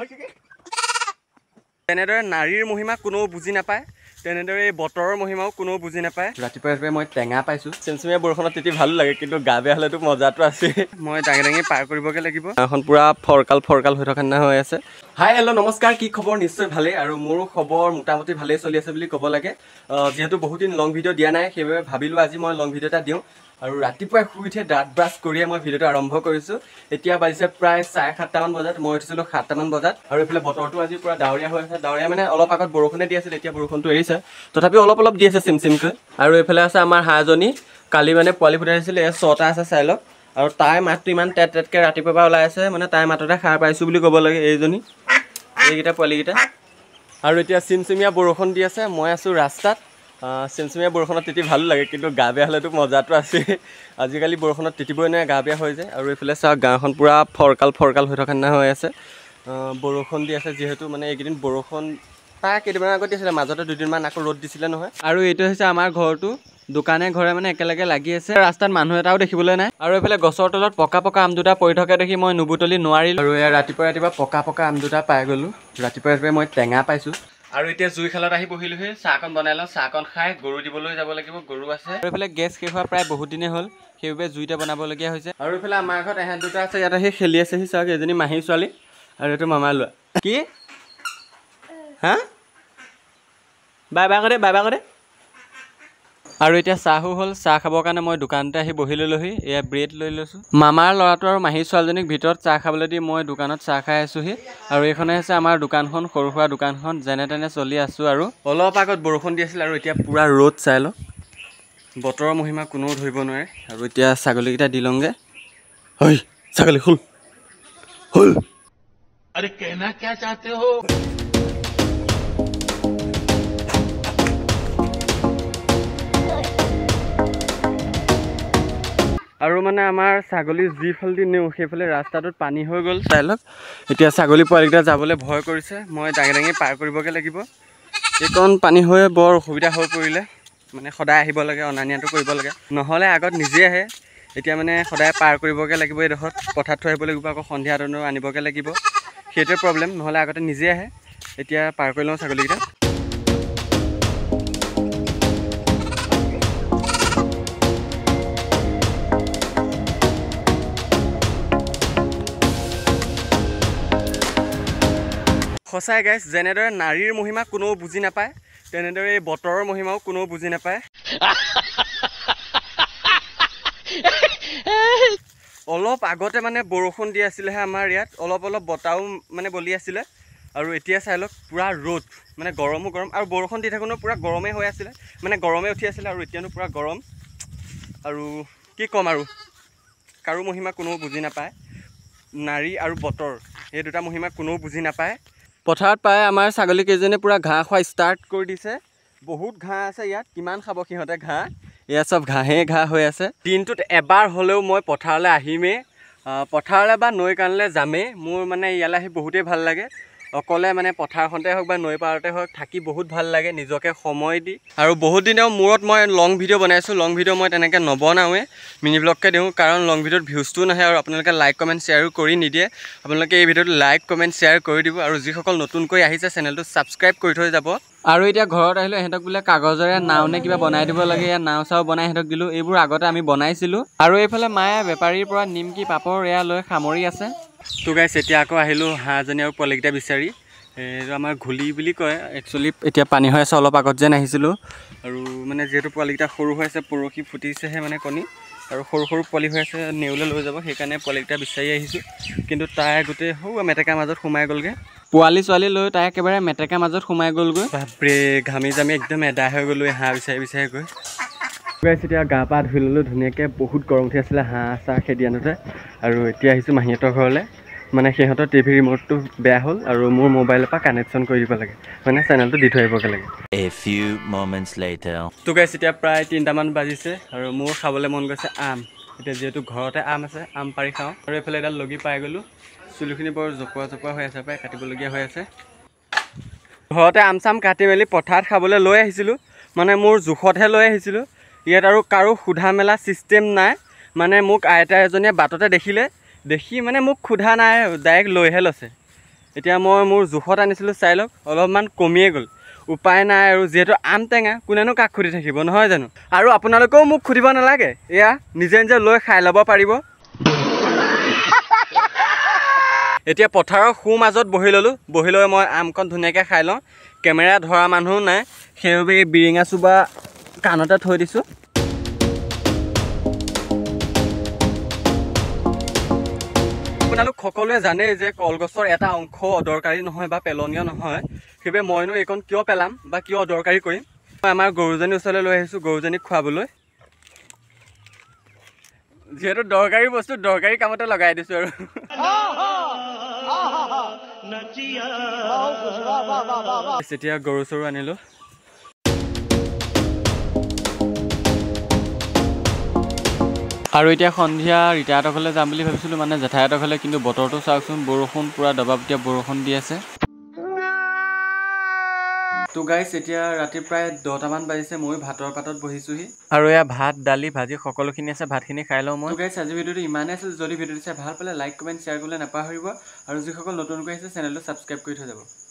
তেনেদৰে নাৰীৰ মহিমা কোনেও বুজি নাপায় তেনেদৰে এই বতৰৰ মহিমাও কোনেও বুজি নাপায় ৰাতিপুৱা মই টেঙা পাইছোঁ চেনচুমীয়া বৰষুণত তেতিয়া ভালো লাগে কিন্তু গা বেয়া হ'লেতো মজাটো আছে মই দাঙি দাঙি পাৰ কৰিবগৈ লাগিব এখন পূৰা ফৰকাল ফৰকাল হৈ থকা হৈ আছে হাই হেল্ল' নমস্কাৰ কি খবৰ নিশ্চয় ভালেই আৰু মোৰো খবৰ মোটামুটি ভালেই চলি আছে বুলি ক'ব লাগে যিহেতু বহুত দিন লং ভিডিঅ' দিয়া নাই সেইবাবে ভাবিলোঁ আজি মই লং ভিডিঅ' এটা দিওঁ আৰু ৰাতিপুৱাই শুই উঠি দাঁত ব্ৰাছ কৰিয়ে মই ভিডিঅ'টো আৰম্ভ কৰিছোঁ এতিয়া বাজিছে প্ৰায় চাৰে সাতটামান বজাত মই উঠিছিলোঁ সাতটামান বজাত আৰু এইফালে বতৰটো আজি পূৰা ডাৱৰীয়া হৈ আছে ডাৱৰীয়া মানে অলপ আগত বৰষুণে দি আছিল এতিয়া বৰষুণটো এৰিছে তথাপিও অলপ অলপ দি আছে চিম চিমকৈ আৰু এইফালে আছে আমাৰ হাজনী কালি মানে পোৱালি ফুটাইছিলে এই ছটা আছে চাই লওক আৰু তাইৰ মাতটো ইমান টেট টেটকৈ ৰাতিপুৱাৰ পৰা ওলাই আছে মানে তাইৰ মাততে সাৰ পাইছোঁ বুলি ক'ব লাগে এইজনী এইকেইটা পোৱালিকেইটা আৰু এতিয়া চিমচিমীয়া বৰষুণ দি আছে মই আছোঁ ৰাস্তাত চেঞ্চমীয়া বৰষুণত তিতি ভালো লাগে কিন্তু গা বেয়া হ'লেতো মজাটো আছেই আজিকালি বৰষুণত তিতিবই নাই গা বেয়া হৈ যায় আৰু এইফালে চাওক গাঁওখন পূৰা ফৰকাল ফৰকাল হৈ থকা হৈ আছে বৰষুণ দি আছে যিহেতু মানে এইকেইদিন বৰষুণ প্ৰায় কেইদিনমান আগত দিছিলে মাজতে দুদিনমান আকৌ ৰ'দ দিছিলে নহয় আৰু এইটো হৈছে আমাৰ ঘৰটো দোকানে ঘৰে মানে একেলগে লাগি আছে ৰাস্তাত মানুহ এটাও দেখিবলৈ নাই আৰু এইফালে গছৰ তলত পকা পকা আম দুটা পৰি থকা দেখি মই নুবুটলি নোৱাৰিলোঁ আৰু ৰাতিপুৱা ৰাতিপুৱা পকা পকা আম দুটা পাই গ'লোঁ ৰাতিপুৱা ৰাতিপুৱাই মই টেঙা পাইছোঁ আৰু এতিয়া জুই খালত আহি বহিলোহি চাহকণ বনাই লওঁ চাহকণ খাই গৰু দিবলৈ যাব লাগিব গৰু আছে আৰু এইফালে গেছ শেষ হোৱা প্ৰায় বহুত দিনেই হ'ল সেইবাবে জুইতে বনাবলগীয়া হৈছে আৰু এইফালে আমাৰ ঘৰত এহেঁত দুটা আছে ইয়াত আহি খেলি আছে সি চাওক এজনী মাহী ছোৱালী আৰু এইটো মামা লোৱা কি হা বাই বাই কৰে বাই বাই কৰে আৰু এতিয়া চাহো হ'ল চাহ খাবৰ কাৰণে মই দোকানতে আহি বহি ল'লোহি এয়া ব্ৰেড লৈ লৈছোঁ মামাৰ ল'ৰাটো আৰু মাহী ছোৱালীজনীক ভিতৰত চাহ খাবলৈ দি মই দোকানত চাহ খাই আছোঁহি আৰু এইখনে হৈছে আমাৰ দোকানখন সৰু সুৰা দোকানখন যেনে তেনে চলি আছোঁ আৰু অলপ আগত বৰষুণ দি আছিল আৰু এতিয়া পূৰা ৰ'দ চাই লওঁ বতৰৰ মহিমা কোনেও ধৰিব নোৱাৰে আৰু এতিয়া ছাগলীকেইটা দি লওঁগৈ হয় ছাগলী শুন হ'ল আৰু মানে আমাৰ ছাগলী যিফালে দি নিওঁ সেইফালে ৰাস্তাটোত পানী হৈ গ'ল চাই লওক এতিয়া ছাগলী পোৱালিকেইটা যাবলৈ ভয় কৰিছে মই ডাঙে দাঙি পাৰ কৰিবগৈ লাগিব সেইকণ পানী হৈ বৰ অসুবিধা হৈ পৰিলে মানে সদায় আহিব লাগে অনা নিয়াটো কৰিব লাগে নহ'লে আগত নিজে আহে এতিয়া মানে সদায় পাৰ কৰিবগৈ লাগিব এইডোখৰত পথাৰত থৈ আহিব লাগিব আকৌ সন্ধিয়া দনো আনিবগৈ লাগিব সেইটোৱে প্ৰব্লেম নহ'লে আগতে নিজে আহে এতিয়া পাৰ কৰি লওঁ ছাগলীকেইটা সঁচাই গাইছ যেনেদৰে নাৰীৰ মহিমা কোনেও বুজি নাপায় তেনেদৰে এই বতৰৰ মহিমাও কোনেও বুজি নাপায় অলপ আগতে মানে বৰষুণ দি আছিলেহে আমাৰ ইয়াত অলপ অলপ বতাহো মানে বলি আছিলে আৰু এতিয়া চাই লওক পূৰা ৰ'দ মানে গৰমো গৰম আৰু বৰষুণ দি থাকোঁতেও পূৰা গৰমেই হৈ আছিলে মানে গৰমে উঠি আছিলে আৰু এতিয়ানো পূৰা গৰম আৰু কি ক'ম আৰু কাৰো মহিমা কোনেও বুজি নাপায় নাৰী আৰু বতৰ এই দুটা মহিমা কোনেও বুজি নাপায় পথাৰত প্ৰায় আমাৰ ছাগলীকেইজনীয়ে পূৰা ঘাঁহ খোৱা ষ্টাৰ্ট কৰি দিছে বহুত ঘাঁহ আছে ইয়াত কিমান খাব সিহঁতে ঘাঁহ ইয়াত চব ঘাঁহেই ঘাঁহ হৈ আছে দিনটোত এবাৰ হ'লেও মই পথাৰলৈ আহিমেই পথাৰলৈ বা নৈ কাণলৈ যামেই মোৰ মানে ইয়ালৈ আহি বহুতেই ভাল লাগে অকলে মানে পথাৰখনতে হওক বা নৈ পাৰতে হওক থাকি বহুত ভাল লাগে নিজকে সময় দি আৰু বহুত দিনেও মূৰত মই লং ভিডিঅ' বনাইছোঁ লং ভিডিঅ' মই তেনেকৈ নবনাওঁৱে মিনি ব্লগকে দিওঁ কাৰণ লং ভিডিঅ'ত ভিউজটো নাহে আৰু আপোনালোকে লাইক কমেণ্ট শ্বেয়াৰো কৰি নিদিয়ে আপোনালোকে এই ভিডিঅ'টো লাইক কমেণ্ট শ্বেয়াৰ কৰি দিব আৰু যিসকল নতুনকৈ আহিছে চেনেলটো ছাবস্ক্ৰাইব কৰি থৈ যাব আৰু এতিয়া ঘৰত আহিলোঁ সিহঁতক বোলে কাগজৰে নাও নে কিবা বনাই দিব লাগে ইয়াত নাও চাও বনাই সিহঁতক দিলোঁ এইবোৰ আগতে আমি বনাইছিলোঁ আৰু এইফালে মায়ে বেপাৰীৰ পৰা নিমকি পাপৰ এয়া লৈ সামৰি আছে তো গাইছ এতিয়া আকৌ আহিলোঁ হাঁহজনী আৰু পোৱালিকেইটা বিচাৰি এইটো আমাৰ ঘূলি বুলি কয় একচুৱেলি এতিয়া পানী হৈ আছে অলপ আগত যেন আহিছিলোঁ আৰু মানে যিহেতু পোৱালিকেইটা সৰু হৈ আছে পৰহি ফুটিছেহে মানে কণী আৰু সৰু সৰু পোৱালি হৈ আছে নেউলৈ লৈ যাব সেইকাৰণে পোৱালিকেইটা বিচাৰি আহিছোঁ কিন্তু তাই গোটেই সৌ মেটেকাৰ মাজত সোমাই গ'লগৈ পোৱালি ছোৱালী লৈ তাই একেবাৰে মেটেকাৰ মাজত সোমাই গ'লগৈ বাপৰে ঘামি জামি একদম এদা হৈ গ'লোঁ হাঁহ বিচাৰি বিচাৰি গৈ গৈছে এতিয়া গা পা ধুই ল'লোঁ ধুনীয়াকৈ বহুত গৰম উঠি আছিলে হাঁহ চাহ খেদি আনোতে আৰু এতিয়া আহিছোঁ মাহীহঁতৰ ঘৰলৈ মানে সিহঁতৰ টিভি ৰিম'টটো বেয়া হ'ল আৰু মোৰ মোবাইলৰ পৰা কানেকশ্যন কৰি দিব লাগে মানে চেনেলটো দি থৈ আহিবগৈ লাগে এতিয়া প্ৰায় তিনিটামান বাজিছে আৰু মোৰ খাবলৈ মন গৈছে আম এতিয়া যিহেতু ঘৰতে আম আছে আম পাৰি খাওঁ আৰু এইফালে এডাল লগি পাই গ'লোঁ চুলিখিনি বৰ জপোৱা জপোৱা হৈ আছে প্ৰায় কাটিবলগীয়া হৈ আছে ঘৰতে আম চাম কাটি মেলি পথাৰত খাবলৈ লৈ আহিছিলোঁ মানে মোৰ জোখতহে লৈ আহিছিলোঁ ইয়াত আৰু কাৰো সোধা মেলা ছিষ্টেম নাই মানে মোক আইতা এজনীয়ে বাটতে দেখিলে দেখি মানে মোক সোধা নাই ডাইৰেক্ট লৈহে লৈছে এতিয়া মই মোৰ জোখত আনিছিলোঁ চাই লওক অলপমান কমিয়ে গ'ল উপায় নাই আৰু যিহেতু আম টেঙা কোনেনো কাক সুধি থাকিব নহয় জানো আৰু আপোনালোকেও মোক সুধিব নালাগে এয়া নিজে নিজে লৈ খাই ল'ব পাৰিব এতিয়া পথাৰৰ সোঁ মাজত বহি ল'লোঁ বহি লৈ মই আমকণ ধুনীয়াকৈ খাই লওঁ কেমেৰা ধৰা মানুহ নাই সেইবাবে এই বিৰিঙা চুবা কাণতে থৈ দিছোঁ আপোনালোক সকলোৱে জানেই যে কলগছৰ এটা অংশ অদৰকাৰী নহয় বা পেলনীয় নহয় সেইবাবে মইনো এইকণ কিয় পেলাম বা কিয় অদৰকাৰী কৰিম মই আমাৰ গৰুজনীৰ ওচৰলৈ লৈ আহিছোঁ গৰুজনীক খোৱাবলৈ যিহেতু দৰকাৰী বস্তু দৰকাৰী কামতে লগাই দিছোঁ আৰু এতিয়া গৰু চৰু আনিলোঁ আৰু এতিয়া সন্ধিয়া ৰিটায়াৰ ঘৰলৈ যাম বুলি ভাবিছিলোঁ মানে জেঠায়তৰ ঘৰলৈ কিন্তু বতৰটো চাওকচোন বৰষুণ পূৰা দবাপতীয়া বৰষুণ দি আছে তো গাইছ এতিয়া ৰাতি প্ৰায় দহটামান বাজিছে মই ভাতৰ পাতত বহিছোঁহি আৰু এয়া ভাত দালি ভাজি সকলোখিনি আছে ভাতখিনি খাই লওঁ মই গাইছ আজি ভিডিঅ'টো ইমানেই আছিল যদি ভিডিঅ'টো চাই ভাল পালে লাইক কমেণ্ট শ্বেয়াৰ কৰিবলৈ নাপাহৰিব আৰু যিসকল নতুনকৈ আহিছে চেনেলটো ছাবস্ক্ৰাইব কৰি থৈ যাব